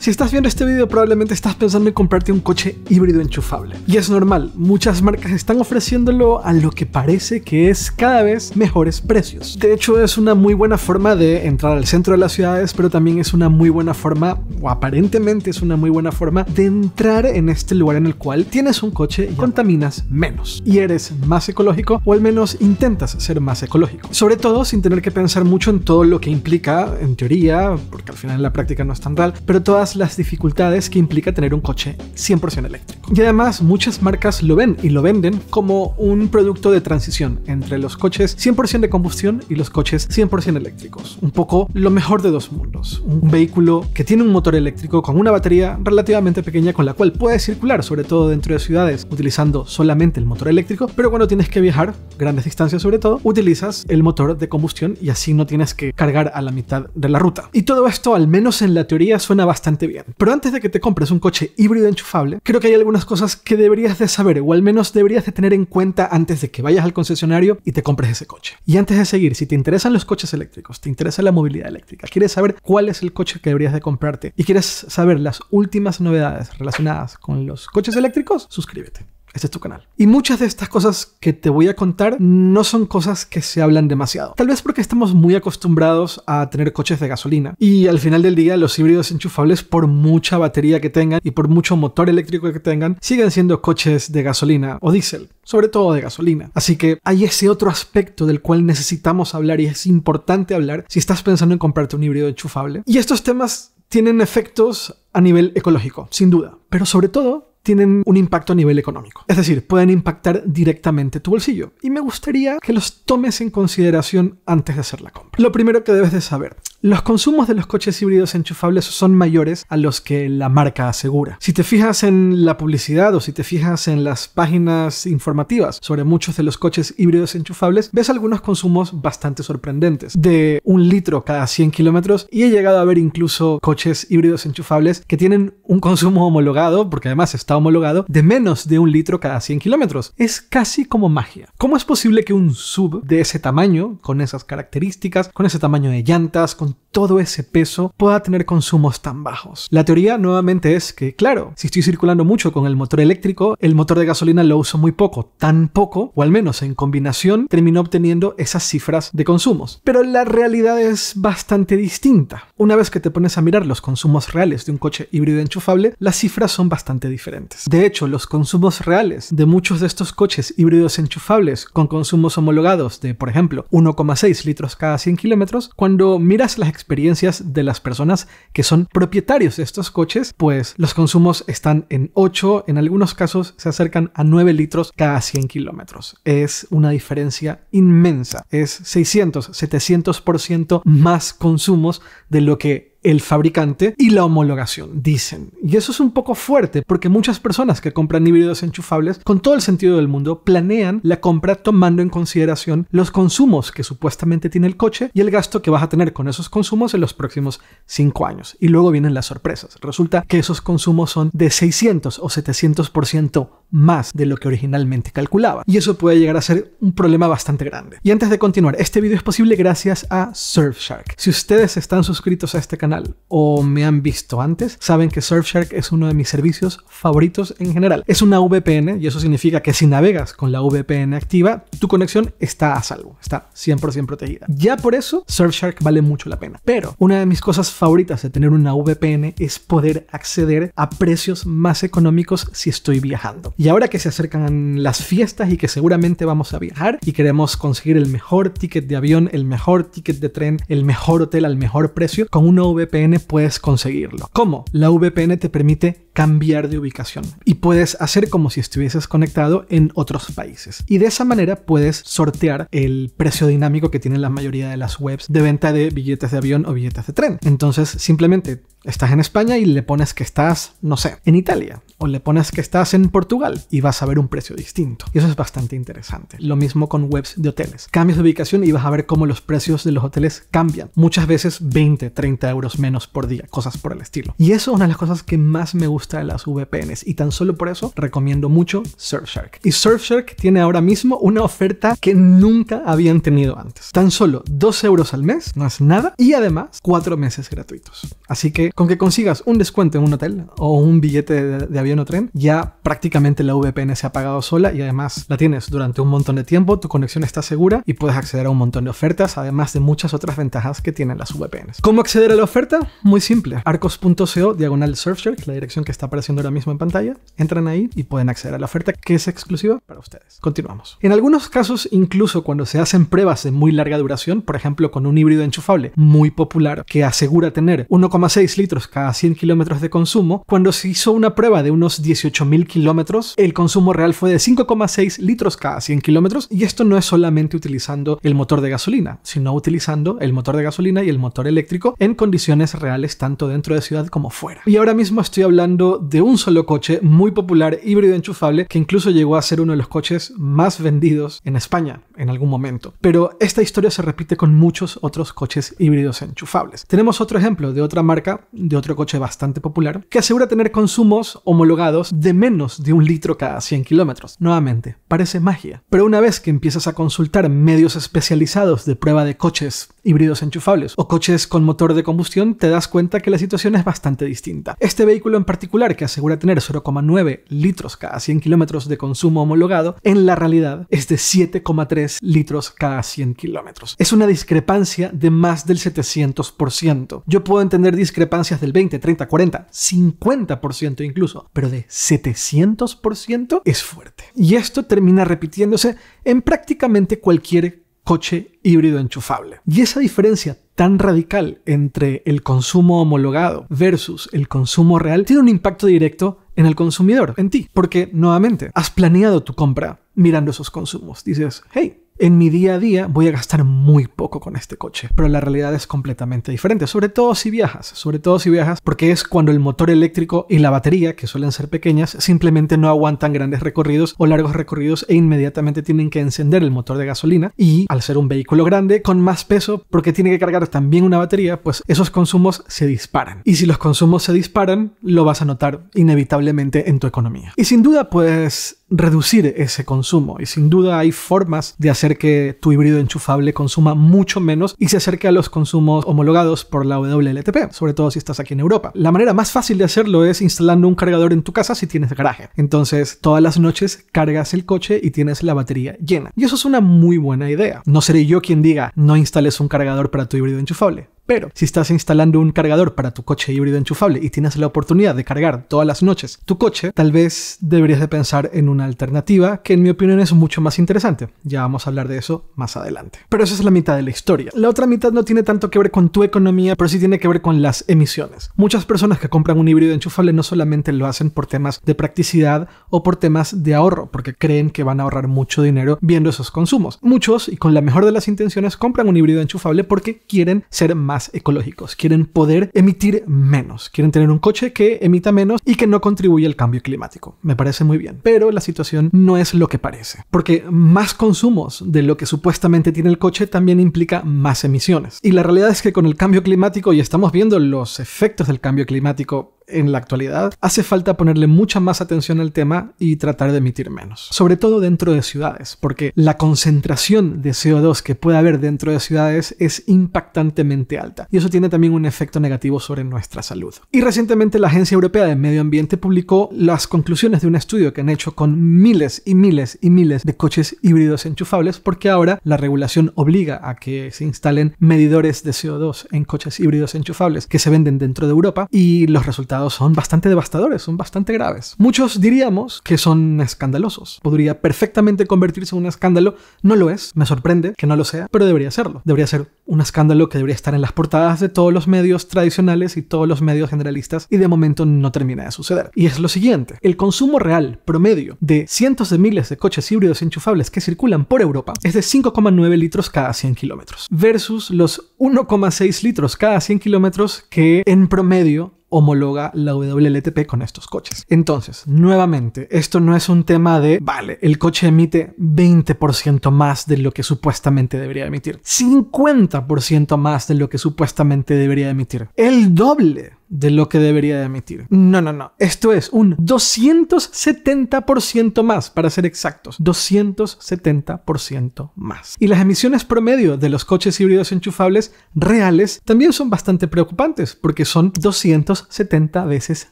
Si estás viendo este video probablemente estás pensando en comprarte un coche híbrido enchufable. Y es normal, muchas marcas están ofreciéndolo a lo que parece que es cada vez mejores precios. De hecho es una muy buena forma de entrar al centro de las ciudades, pero también es una muy buena forma, o aparentemente es una muy buena forma, de entrar en este lugar en el cual tienes un coche y contaminas menos. Y eres más ecológico, o al menos intentas ser más ecológico. Sobre todo sin tener que pensar mucho en todo lo que implica, en teoría, porque al final en la práctica no es tan real, pero todas las dificultades que implica tener un coche 100% eléctrico. Y además muchas marcas lo ven y lo venden como un producto de transición entre los coches 100% de combustión y los coches 100% eléctricos. Un poco lo mejor de dos mundos. Un vehículo que tiene un motor eléctrico con una batería relativamente pequeña con la cual puedes circular, sobre todo dentro de ciudades, utilizando solamente el motor eléctrico, pero cuando tienes que viajar grandes distancias sobre todo, utilizas el motor de combustión y así no tienes que cargar a la mitad de la ruta. Y todo esto, al menos en la teoría, suena bastante bien. Pero antes de que te compres un coche híbrido enchufable, creo que hay algunas cosas que deberías de saber o al menos deberías de tener en cuenta antes de que vayas al concesionario y te compres ese coche. Y antes de seguir, si te interesan los coches eléctricos, te interesa la movilidad eléctrica, quieres saber cuál es el coche que deberías de comprarte y quieres saber las últimas novedades relacionadas con los coches eléctricos, suscríbete. Este es tu canal. Y muchas de estas cosas que te voy a contar no son cosas que se hablan demasiado. Tal vez porque estamos muy acostumbrados a tener coches de gasolina. Y al final del día los híbridos enchufables, por mucha batería que tengan y por mucho motor eléctrico que tengan, siguen siendo coches de gasolina o diésel. Sobre todo de gasolina. Así que hay ese otro aspecto del cual necesitamos hablar y es importante hablar si estás pensando en comprarte un híbrido enchufable. Y estos temas tienen efectos a nivel ecológico, sin duda. Pero sobre todo tienen un impacto a nivel económico. Es decir, pueden impactar directamente tu bolsillo. Y me gustaría que los tomes en consideración antes de hacer la compra. Lo primero que debes de saber los consumos de los coches híbridos enchufables son mayores a los que la marca asegura. Si te fijas en la publicidad o si te fijas en las páginas informativas sobre muchos de los coches híbridos enchufables, ves algunos consumos bastante sorprendentes, de un litro cada 100 kilómetros y he llegado a ver incluso coches híbridos enchufables que tienen un consumo homologado, porque además está homologado, de menos de un litro cada 100 kilómetros. Es casi como magia. ¿Cómo es posible que un sub de ese tamaño, con esas características, con ese tamaño de llantas, con todo ese peso pueda tener consumos tan bajos. La teoría nuevamente es que, claro, si estoy circulando mucho con el motor eléctrico, el motor de gasolina lo uso muy poco, tan poco, o al menos en combinación, termino obteniendo esas cifras de consumos. Pero la realidad es bastante distinta. Una vez que te pones a mirar los consumos reales de un coche híbrido enchufable, las cifras son bastante diferentes. De hecho, los consumos reales de muchos de estos coches híbridos enchufables con consumos homologados de, por ejemplo, 1,6 litros cada 100 kilómetros, cuando miras las experiencias de las personas que son propietarios de estos coches, pues los consumos están en 8, en algunos casos se acercan a 9 litros cada 100 kilómetros. Es una diferencia inmensa. Es 600, 700% más consumos de lo que el fabricante y la homologación, dicen. Y eso es un poco fuerte porque muchas personas que compran híbridos enchufables, con todo el sentido del mundo, planean la compra tomando en consideración los consumos que supuestamente tiene el coche y el gasto que vas a tener con esos consumos en los próximos cinco años. Y luego vienen las sorpresas. Resulta que esos consumos son de 600 o 700% más de lo que originalmente calculaba. Y eso puede llegar a ser un problema bastante grande. Y antes de continuar, este video es posible gracias a Surfshark. Si ustedes están suscritos a este canal, o me han visto antes, saben que Surfshark es uno de mis servicios favoritos en general. Es una VPN y eso significa que si navegas con la VPN activa, tu conexión está a salvo, está 100% protegida. Ya por eso, Surfshark vale mucho la pena. Pero una de mis cosas favoritas de tener una VPN es poder acceder a precios más económicos si estoy viajando. Y ahora que se acercan las fiestas y que seguramente vamos a viajar y queremos conseguir el mejor ticket de avión, el mejor ticket de tren, el mejor hotel al mejor precio, con una VPN VPN puedes conseguirlo. ¿Cómo? La VPN te permite cambiar de ubicación y puedes hacer como si estuvieses conectado en otros países. Y de esa manera puedes sortear el precio dinámico que tienen la mayoría de las webs de venta de billetes de avión o billetes de tren. Entonces simplemente estás en España y le pones que estás, no sé, en Italia. O le pones que estás en Portugal y vas a ver un precio distinto. Y eso es bastante interesante. Lo mismo con webs de hoteles. Cambias de ubicación y vas a ver cómo los precios de los hoteles cambian. Muchas veces 20, 30 euros menos por día, cosas por el estilo. Y eso es una de las cosas que más me gusta de las VPNs. Y tan solo por eso recomiendo mucho Surfshark. Y Surfshark tiene ahora mismo una oferta que nunca habían tenido antes. Tan solo 2 euros al mes, no es nada. Y además 4 meses gratuitos. Así que con que consigas un descuento en un hotel o un billete de, avión o tren, ya prácticamente la VPN se ha pagado sola y además la tienes durante un montón de tiempo, tu conexión está segura y puedes acceder a un montón de ofertas, además de muchas otras ventajas que tienen las VPNs. ¿Cómo acceder a la oferta? Muy simple. Arcos.co diagonal Surfshark, la dirección que está apareciendo ahora mismo en pantalla. Entran ahí y pueden acceder a la oferta que es exclusiva para ustedes. Continuamos. En algunos casos, incluso cuando se hacen pruebas de muy larga duración, por ejemplo con un híbrido enchufable muy popular que asegura tener 1,6 litros cada 100 kilómetros de consumo, cuando se hizo una prueba de unos 18.000 kilómetros, el consumo real fue de 5,6 litros cada 100 kilómetros y esto no es solamente utilizando el motor de gasolina, sino utilizando el motor de gasolina y el motor eléctrico en condiciones reales tanto dentro de ciudad como fuera. Y ahora mismo estoy hablando de un solo coche muy popular híbrido enchufable que incluso llegó a ser uno de los coches más vendidos en España en algún momento. Pero esta historia se repite con muchos otros coches híbridos enchufables. Tenemos otro ejemplo de otra marca de otro coche bastante popular, que asegura tener consumos homologados de menos de un litro cada 100 kilómetros. Nuevamente, parece magia. Pero una vez que empiezas a consultar medios especializados de prueba de coches híbridos enchufables o coches con motor de combustión, te das cuenta que la situación es bastante distinta. Este vehículo en particular, que asegura tener 0,9 litros cada 100 kilómetros de consumo homologado, en la realidad es de 7,3 litros cada 100 kilómetros. Es una discrepancia de más del 700%. Yo puedo entender discrepancias del 20, 30, 40, 50% incluso, pero de 700% es fuerte. Y esto termina repitiéndose en prácticamente cualquier coche híbrido enchufable. Y esa diferencia tan radical entre el consumo homologado versus el consumo real tiene un impacto directo en el consumidor, en ti, porque nuevamente has planeado tu compra mirando esos consumos. Dices, hey, en mi día a día voy a gastar muy poco con este coche, pero la realidad es completamente diferente, sobre todo si viajas, sobre todo si viajas, porque es cuando el motor eléctrico y la batería, que suelen ser pequeñas, simplemente no aguantan grandes recorridos o largos recorridos e inmediatamente tienen que encender el motor de gasolina y al ser un vehículo grande con más peso, porque tiene que cargar también una batería, pues esos consumos se disparan. Y si los consumos se disparan, lo vas a notar inevitablemente en tu economía. Y sin duda, pues reducir ese consumo y sin duda hay formas de hacer que tu híbrido enchufable consuma mucho menos y se acerque a los consumos homologados por la WLTP, sobre todo si estás aquí en Europa. La manera más fácil de hacerlo es instalando un cargador en tu casa si tienes garaje. Entonces, todas las noches cargas el coche y tienes la batería llena. Y eso es una muy buena idea. No seré yo quien diga no instales un cargador para tu híbrido enchufable pero si estás instalando un cargador para tu coche híbrido enchufable y tienes la oportunidad de cargar todas las noches tu coche, tal vez deberías de pensar en una alternativa que en mi opinión es mucho más interesante. Ya vamos a hablar de eso más adelante. Pero esa es la mitad de la historia. La otra mitad no tiene tanto que ver con tu economía, pero sí tiene que ver con las emisiones. Muchas personas que compran un híbrido enchufable no solamente lo hacen por temas de practicidad o por temas de ahorro, porque creen que van a ahorrar mucho dinero viendo esos consumos. Muchos, y con la mejor de las intenciones, compran un híbrido enchufable porque quieren ser más ecológicos, quieren poder emitir menos, quieren tener un coche que emita menos y que no contribuye al cambio climático. Me parece muy bien, pero la situación no es lo que parece, porque más consumos de lo que supuestamente tiene el coche también implica más emisiones. Y la realidad es que con el cambio climático, y estamos viendo los efectos del cambio climático en la actualidad, hace falta ponerle mucha más atención al tema y tratar de emitir menos. Sobre todo dentro de ciudades, porque la concentración de CO2 que puede haber dentro de ciudades es impactantemente alta y eso tiene también un efecto negativo sobre nuestra salud. Y recientemente la Agencia Europea de Medio Ambiente publicó las conclusiones de un estudio que han hecho con miles y miles y miles de coches híbridos enchufables, porque ahora la regulación obliga a que se instalen medidores de CO2 en coches híbridos enchufables que se venden dentro de Europa, y los resultados son bastante devastadores, son bastante graves. Muchos diríamos que son escandalosos. Podría perfectamente convertirse en un escándalo, no lo es, me sorprende que no lo sea, pero debería serlo. Debería ser un escándalo que debería estar en las portadas de todos los medios tradicionales y todos los medios generalistas y de momento no termina de suceder. Y es lo siguiente, el consumo real promedio de cientos de miles de coches híbridos enchufables que circulan por Europa es de 5,9 litros cada 100 kilómetros versus los 1,6 litros cada 100 kilómetros que en promedio homologa la WLTP con estos coches. Entonces, nuevamente, esto no es un tema de, vale, el coche emite 20% más de lo que supuestamente debería emitir, 50% más de lo que supuestamente debería emitir, el doble de lo que debería de emitir. No, no, no. Esto es un 270% más, para ser exactos. 270% más. Y las emisiones promedio de los coches híbridos enchufables reales también son bastante preocupantes, porque son 270 veces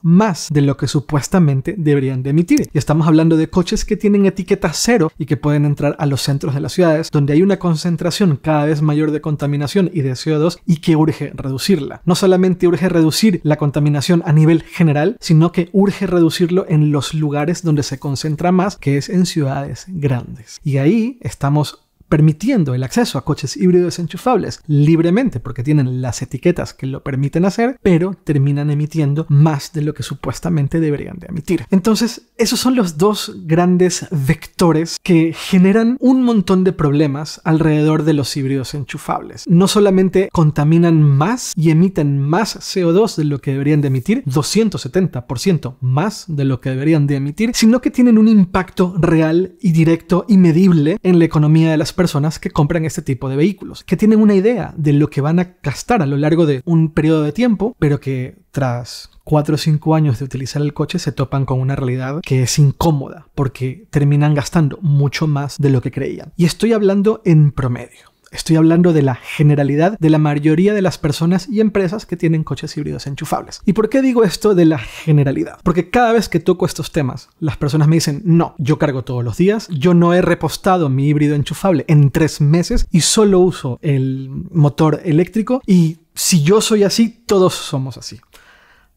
más de lo que supuestamente deberían de emitir. Y estamos hablando de coches que tienen etiqueta cero y que pueden entrar a los centros de las ciudades, donde hay una concentración cada vez mayor de contaminación y de CO2 y que urge reducirla. No solamente urge reducir la contaminación a nivel general, sino que urge reducirlo en los lugares donde se concentra más, que es en ciudades grandes. Y ahí estamos permitiendo el acceso a coches híbridos enchufables libremente porque tienen las etiquetas que lo permiten hacer, pero terminan emitiendo más de lo que supuestamente deberían de emitir. Entonces, esos son los dos grandes vectores que generan un montón de problemas alrededor de los híbridos enchufables. No solamente contaminan más y emiten más CO2 de lo que deberían de emitir, 270% más de lo que deberían de emitir, sino que tienen un impacto real y directo y medible en la economía de las personas personas que compran este tipo de vehículos, que tienen una idea de lo que van a gastar a lo largo de un periodo de tiempo, pero que tras 4 o 5 años de utilizar el coche se topan con una realidad que es incómoda porque terminan gastando mucho más de lo que creían. Y estoy hablando en promedio. Estoy hablando de la generalidad de la mayoría de las personas y empresas que tienen coches híbridos enchufables. ¿Y por qué digo esto de la generalidad? Porque cada vez que toco estos temas, las personas me dicen, no, yo cargo todos los días, yo no he repostado mi híbrido enchufable en tres meses y solo uso el motor eléctrico y si yo soy así, todos somos así.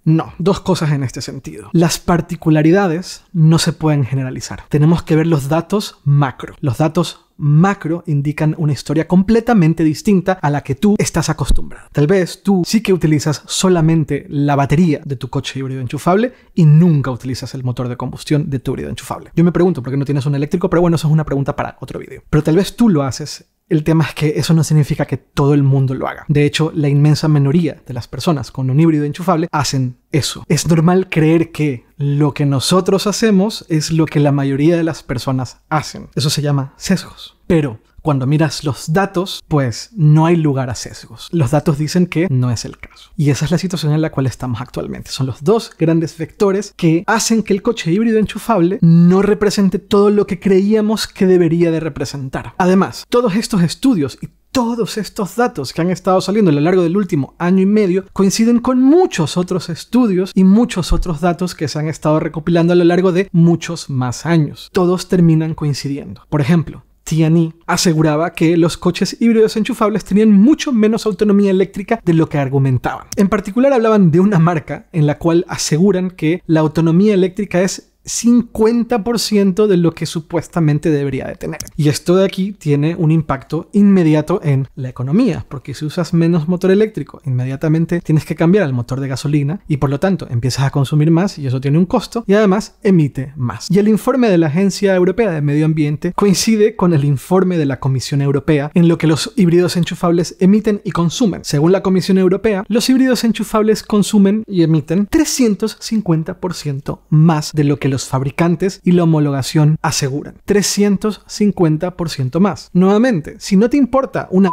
No, dos cosas en este sentido. Las particularidades no se pueden generalizar. Tenemos que ver los datos macro, los datos macro indican una historia completamente distinta a la que tú estás acostumbrado. Tal vez tú sí que utilizas solamente la batería de tu coche híbrido enchufable y nunca utilizas el motor de combustión de tu híbrido enchufable. Yo me pregunto por qué no tienes un eléctrico, pero bueno, eso es una pregunta para otro vídeo. Pero tal vez tú lo haces el tema es que eso no significa que todo el mundo lo haga. De hecho, la inmensa mayoría de las personas con un híbrido enchufable hacen eso. Es normal creer que lo que nosotros hacemos es lo que la mayoría de las personas hacen. Eso se llama sesgos. Pero cuando miras los datos, pues no hay lugar a sesgos. Los datos dicen que no es el caso. Y esa es la situación en la cual estamos actualmente. Son los dos grandes vectores que hacen que el coche híbrido enchufable no represente todo lo que creíamos que debería de representar. Además, todos estos estudios y todos estos datos que han estado saliendo a lo largo del último año y medio coinciden con muchos otros estudios y muchos otros datos que se han estado recopilando a lo largo de muchos más años. Todos terminan coincidiendo. Por ejemplo, Tianyi e aseguraba que los coches híbridos enchufables tenían mucho menos autonomía eléctrica de lo que argumentaban. En particular hablaban de una marca en la cual aseguran que la autonomía eléctrica es 50% de lo que supuestamente debería de tener. Y esto de aquí tiene un impacto inmediato en la economía, porque si usas menos motor eléctrico, inmediatamente tienes que cambiar al motor de gasolina y por lo tanto empiezas a consumir más y eso tiene un costo y además emite más. Y el informe de la Agencia Europea de Medio Ambiente coincide con el informe de la Comisión Europea en lo que los híbridos enchufables emiten y consumen. Según la Comisión Europea, los híbridos enchufables consumen y emiten 350% más de lo que los los fabricantes y la homologación aseguran. 350% más. Nuevamente, si no te importa una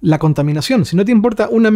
la contaminación, si no te importa una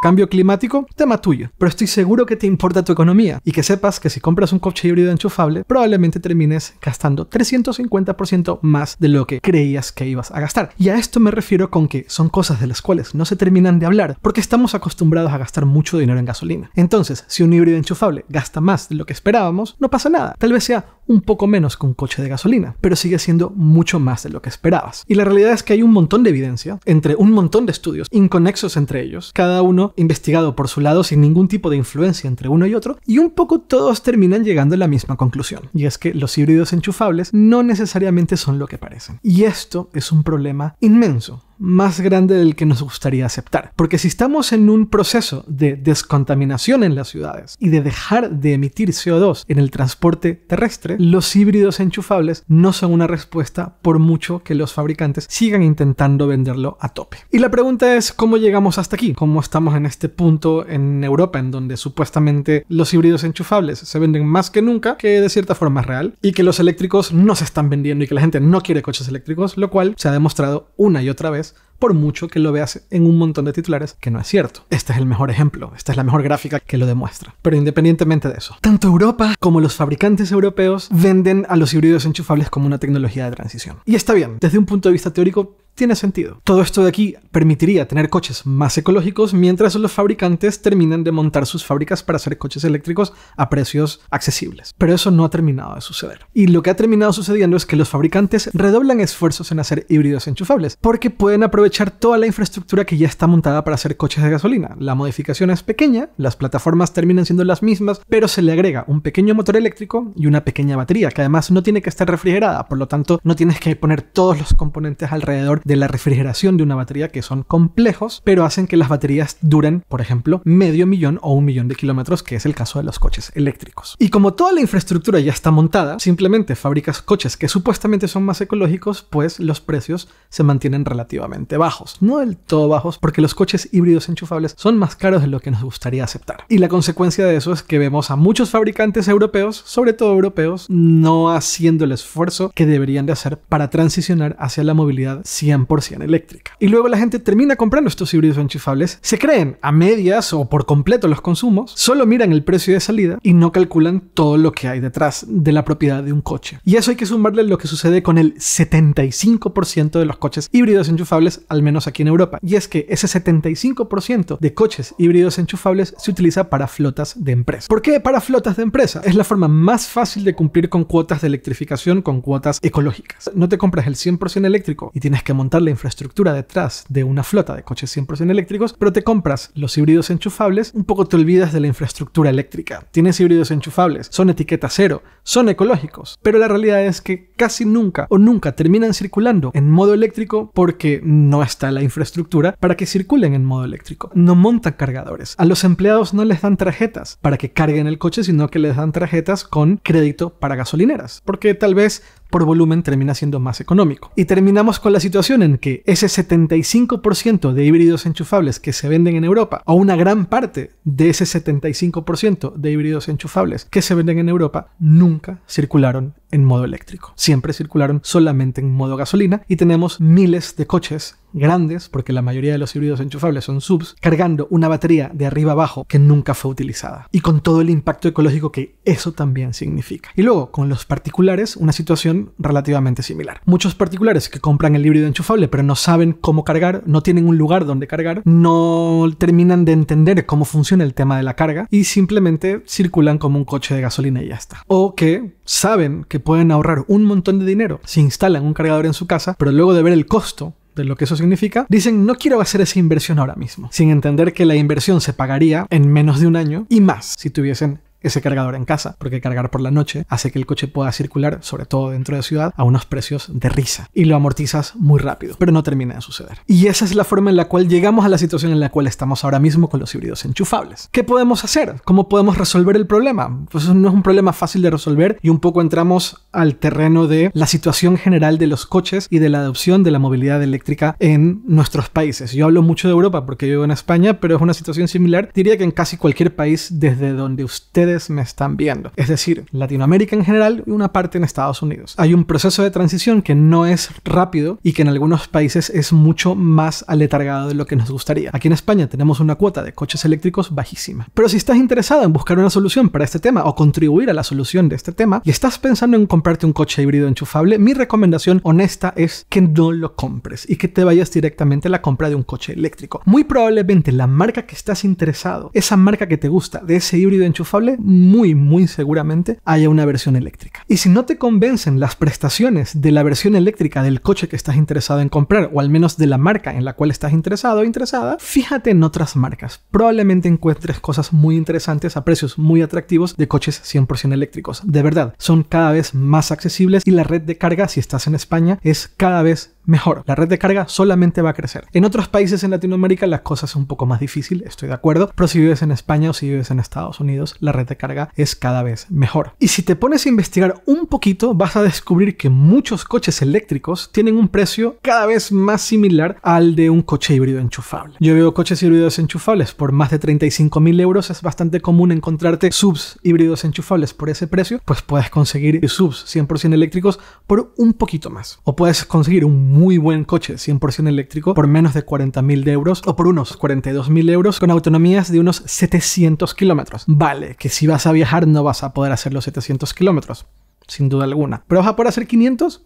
Cambio climático, tema tuyo, pero estoy seguro que te importa tu economía y que sepas que si compras un coche híbrido enchufable, probablemente termines gastando 350% más de lo que creías que ibas a gastar. Y a esto me refiero con que son cosas de las cuales no se terminan de hablar porque estamos acostumbrados a gastar mucho dinero en gasolina. Entonces, si un híbrido enchufable gasta más de lo que esperábamos, no pasa nada. Tal vez sea un poco menos que un coche de gasolina, pero sigue siendo mucho más de lo que esperabas. Y la realidad es que hay un montón de evidencia entre un montón de estudios inconexos entre ellos, cada uno investigado por su lado sin ningún tipo de influencia entre uno y otro, y un poco todos terminan llegando a la misma conclusión, y es que los híbridos enchufables no necesariamente son lo que parecen. Y esto es un problema inmenso, más grande del que nos gustaría aceptar. Porque si estamos en un proceso de descontaminación en las ciudades y de dejar de emitir CO2 en el transporte terrestre, los híbridos enchufables no son una respuesta por mucho que los fabricantes sigan intentando venderlo a tope. Y la pregunta es cómo llegamos hasta aquí, cómo estamos en este punto en Europa en donde supuestamente los híbridos enchufables se venden más que nunca, que de cierta forma es real, y que los eléctricos no se están vendiendo y que la gente no quiere coches eléctricos, lo cual se ha demostrado una y otra vez por mucho que lo veas en un montón de titulares, que no es cierto. Este es el mejor ejemplo, esta es la mejor gráfica que lo demuestra. Pero independientemente de eso, tanto Europa como los fabricantes europeos venden a los híbridos enchufables como una tecnología de transición. Y está bien, desde un punto de vista teórico tiene sentido. Todo esto de aquí permitiría tener coches más ecológicos mientras los fabricantes terminan de montar sus fábricas para hacer coches eléctricos a precios accesibles. Pero eso no ha terminado de suceder. Y lo que ha terminado sucediendo es que los fabricantes redoblan esfuerzos en hacer híbridos enchufables, porque pueden aprovechar toda la infraestructura que ya está montada para hacer coches de gasolina. La modificación es pequeña, las plataformas terminan siendo las mismas, pero se le agrega un pequeño motor eléctrico y una pequeña batería, que además no tiene que estar refrigerada, por lo tanto no tienes que poner todos los componentes alrededor de la refrigeración de una batería que son complejos, pero hacen que las baterías duren, por ejemplo, medio millón o un millón de kilómetros, que es el caso de los coches eléctricos. Y como toda la infraestructura ya está montada, simplemente fabricas coches que supuestamente son más ecológicos, pues los precios se mantienen relativamente bajos. No del todo bajos, porque los coches híbridos enchufables son más caros de lo que nos gustaría aceptar. Y la consecuencia de eso es que vemos a muchos fabricantes europeos, sobre todo europeos, no haciendo el esfuerzo que deberían de hacer para transicionar hacia la movilidad 100% eléctrica. Y luego la gente termina comprando estos híbridos enchufables, se creen a medias o por completo los consumos, solo miran el precio de salida y no calculan todo lo que hay detrás de la propiedad de un coche. Y eso hay que sumarle lo que sucede con el 75% de los coches híbridos enchufables, al menos aquí en Europa. Y es que ese 75% de coches híbridos enchufables se utiliza para flotas de empresa. ¿Por qué para flotas de empresa? Es la forma más fácil de cumplir con cuotas de electrificación, con cuotas ecológicas. No te compras el 100% eléctrico y tienes que montar la infraestructura detrás de una flota de coches 100% eléctricos, pero te compras los híbridos enchufables, un poco te olvidas de la infraestructura eléctrica. Tienes híbridos enchufables, son etiqueta cero, son ecológicos, pero la realidad es que casi nunca o nunca terminan circulando en modo eléctrico porque no está la infraestructura para que circulen en modo eléctrico. No montan cargadores. A los empleados no les dan tarjetas para que carguen el coche, sino que les dan tarjetas con crédito para gasolineras, porque tal vez por volumen termina siendo más económico. Y terminamos con la situación en que ese 75% de híbridos enchufables que se venden en Europa, o una gran parte de ese 75% de híbridos enchufables que se venden en Europa, nunca circularon en modo eléctrico. Siempre circularon solamente en modo gasolina y tenemos miles de coches grandes, porque la mayoría de los híbridos enchufables son subs, cargando una batería de arriba abajo que nunca fue utilizada. Y con todo el impacto ecológico que eso también significa. Y luego, con los particulares, una situación relativamente similar. Muchos particulares que compran el híbrido enchufable pero no saben cómo cargar, no tienen un lugar donde cargar, no terminan de entender cómo funciona el tema de la carga y simplemente circulan como un coche de gasolina y ya está. O que saben que pueden ahorrar un montón de dinero si instalan un cargador en su casa, pero luego de ver el costo de lo que eso significa, dicen no quiero hacer esa inversión ahora mismo, sin entender que la inversión se pagaría en menos de un año y más si tuviesen ese cargador en casa, porque cargar por la noche hace que el coche pueda circular, sobre todo dentro de ciudad, a unos precios de risa y lo amortizas muy rápido, pero no termina de suceder. Y esa es la forma en la cual llegamos a la situación en la cual estamos ahora mismo con los híbridos enchufables. ¿Qué podemos hacer? ¿Cómo podemos resolver el problema? Pues no es un problema fácil de resolver y un poco entramos al terreno de la situación general de los coches y de la adopción de la movilidad eléctrica en nuestros países. Yo hablo mucho de Europa porque yo vivo en España, pero es una situación similar, diría que en casi cualquier país desde donde ustedes me están viendo, es decir, Latinoamérica en general y una parte en Estados Unidos. Hay un proceso de transición que no es rápido y que en algunos países es mucho más aletargado de lo que nos gustaría. Aquí en España tenemos una cuota de coches eléctricos bajísima. Pero si estás interesado en buscar una solución para este tema o contribuir a la solución de este tema y estás pensando en comprarte un coche híbrido enchufable, mi recomendación honesta es que no lo compres y que te vayas directamente a la compra de un coche eléctrico. Muy probablemente la marca que estás interesado, esa marca que te gusta de ese híbrido enchufable, muy, muy seguramente haya una versión eléctrica. Y si no te convencen las prestaciones de la versión eléctrica del coche que estás interesado en comprar, o al menos de la marca en la cual estás interesado o interesada, fíjate en otras marcas. Probablemente encuentres cosas muy interesantes a precios muy atractivos de coches 100% eléctricos. De verdad, son cada vez más accesibles y la red de carga, si estás en España, es cada vez mejor. La red de carga solamente va a crecer. En otros países en Latinoamérica las cosas son un poco más difícil, estoy de acuerdo, pero si vives en España o si vives en Estados Unidos, la red de carga es cada vez mejor. Y si te pones a investigar un poquito, vas a descubrir que muchos coches eléctricos tienen un precio cada vez más similar al de un coche híbrido enchufable. Yo veo coches híbridos enchufables por más de 35 mil euros, es bastante común encontrarte subs híbridos enchufables por ese precio, pues puedes conseguir subs 100% eléctricos por un poquito más. O puedes conseguir un muy buen coche 100% eléctrico por menos de 40.000 euros o por unos 42.000 euros con autonomías de unos 700 kilómetros. Vale, que si vas a viajar no vas a poder hacer los 700 kilómetros, sin duda alguna. ¿Pero vas a poder hacer 500?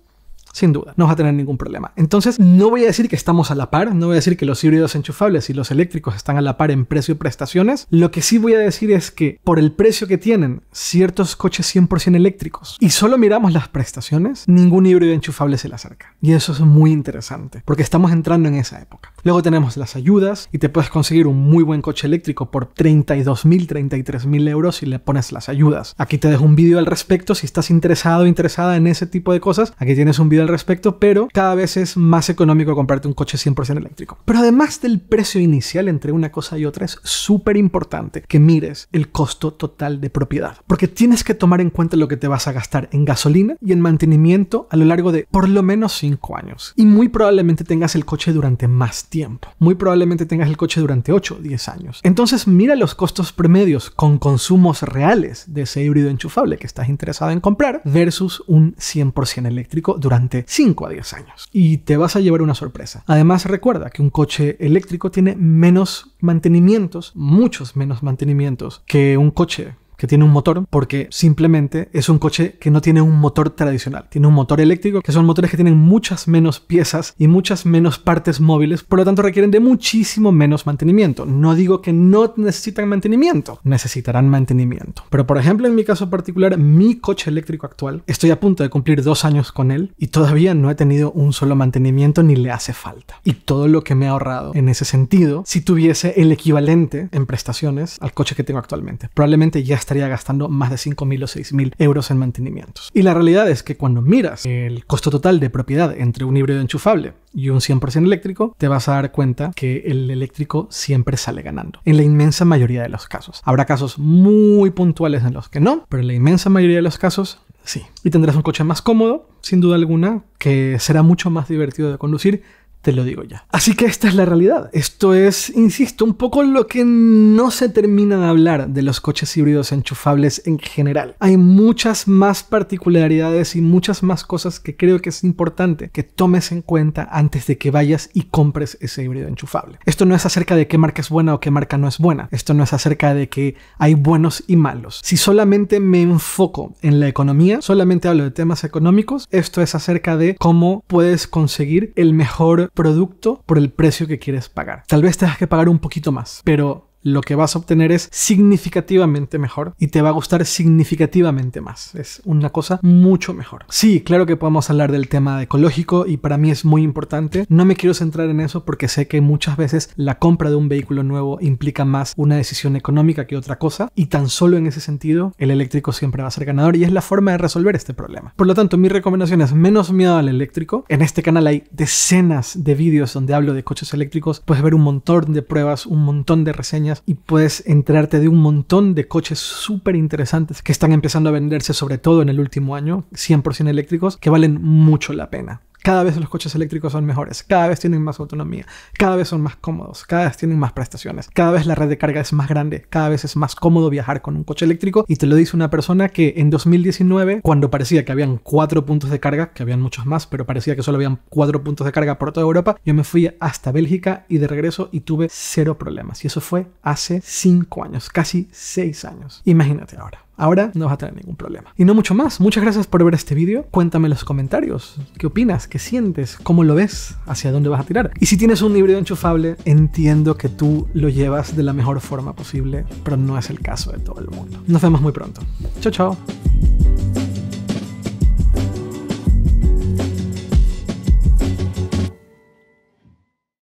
sin duda, no vas a tener ningún problema. Entonces, no voy a decir que estamos a la par, no voy a decir que los híbridos enchufables y los eléctricos están a la par en precio y prestaciones. Lo que sí voy a decir es que por el precio que tienen ciertos coches 100% eléctricos y solo miramos las prestaciones, ningún híbrido enchufable se le acerca. Y eso es muy interesante, porque estamos entrando en esa época. Luego tenemos las ayudas y te puedes conseguir un muy buen coche eléctrico por 32.000, mil, 33 mil euros si le pones las ayudas. Aquí te dejo un vídeo al respecto si estás interesado o interesada en ese tipo de cosas. Aquí tienes un vídeo al respecto, pero cada vez es más económico comprarte un coche 100% eléctrico. Pero además del precio inicial entre una cosa y otra, es súper importante que mires el costo total de propiedad, porque tienes que tomar en cuenta lo que te vas a gastar en gasolina y en mantenimiento a lo largo de por lo menos 5 años. Y muy probablemente tengas el coche durante más tiempo. Muy probablemente tengas el coche durante 8 o 10 años. Entonces mira los costos promedios con consumos reales de ese híbrido enchufable que estás interesado en comprar versus un 100% eléctrico durante 5 a 10 años. Y te vas a llevar una sorpresa. Además, recuerda que un coche eléctrico tiene menos mantenimientos, muchos menos mantenimientos que un coche que tiene un motor porque simplemente es un coche que no tiene un motor tradicional. Tiene un motor eléctrico, que son motores que tienen muchas menos piezas y muchas menos partes móviles, por lo tanto requieren de muchísimo menos mantenimiento. No digo que no necesitan mantenimiento, necesitarán mantenimiento. Pero por ejemplo, en mi caso particular, mi coche eléctrico actual, estoy a punto de cumplir dos años con él y todavía no he tenido un solo mantenimiento ni le hace falta. Y todo lo que me ha ahorrado en ese sentido, si tuviese el equivalente en prestaciones al coche que tengo actualmente, probablemente ya estaría gastando más de 5.000 o 6.000 euros en mantenimientos. Y la realidad es que cuando miras el costo total de propiedad entre un híbrido enchufable y un 100% eléctrico, te vas a dar cuenta que el eléctrico siempre sale ganando, en la inmensa mayoría de los casos. Habrá casos muy puntuales en los que no, pero en la inmensa mayoría de los casos sí. Y tendrás un coche más cómodo, sin duda alguna, que será mucho más divertido de conducir te lo digo ya. Así que esta es la realidad. Esto es, insisto, un poco lo que no se termina de hablar de los coches híbridos enchufables en general. Hay muchas más particularidades y muchas más cosas que creo que es importante que tomes en cuenta antes de que vayas y compres ese híbrido enchufable. Esto no es acerca de qué marca es buena o qué marca no es buena. Esto no es acerca de que hay buenos y malos. Si solamente me enfoco en la economía, solamente hablo de temas económicos, esto es acerca de cómo puedes conseguir el mejor producto por el precio que quieres pagar. Tal vez tengas que pagar un poquito más, pero lo que vas a obtener es significativamente mejor y te va a gustar significativamente más. Es una cosa mucho mejor. Sí, claro que podemos hablar del tema ecológico y para mí es muy importante. No me quiero centrar en eso porque sé que muchas veces la compra de un vehículo nuevo implica más una decisión económica que otra cosa y tan solo en ese sentido el eléctrico siempre va a ser ganador y es la forma de resolver este problema. Por lo tanto, mi recomendación es menos miedo al eléctrico. En este canal hay decenas de vídeos donde hablo de coches eléctricos, puedes ver un montón de pruebas, un montón de reseñas y puedes enterarte de un montón de coches súper interesantes que están empezando a venderse sobre todo en el último año, 100% eléctricos, que valen mucho la pena. Cada vez los coches eléctricos son mejores, cada vez tienen más autonomía, cada vez son más cómodos, cada vez tienen más prestaciones, cada vez la red de carga es más grande, cada vez es más cómodo viajar con un coche eléctrico y te lo dice una persona que en 2019, cuando parecía que habían cuatro puntos de carga, que habían muchos más, pero parecía que solo habían cuatro puntos de carga por toda Europa, yo me fui hasta Bélgica y de regreso y tuve cero problemas. Y eso fue hace cinco años, casi seis años. Imagínate ahora. Ahora no vas a tener ningún problema. Y no mucho más. Muchas gracias por ver este vídeo. Cuéntame en los comentarios qué opinas, qué sientes, cómo lo ves, hacia dónde vas a tirar. Y si tienes un híbrido enchufable, entiendo que tú lo llevas de la mejor forma posible, pero no es el caso de todo el mundo. Nos vemos muy pronto. Chao, chao.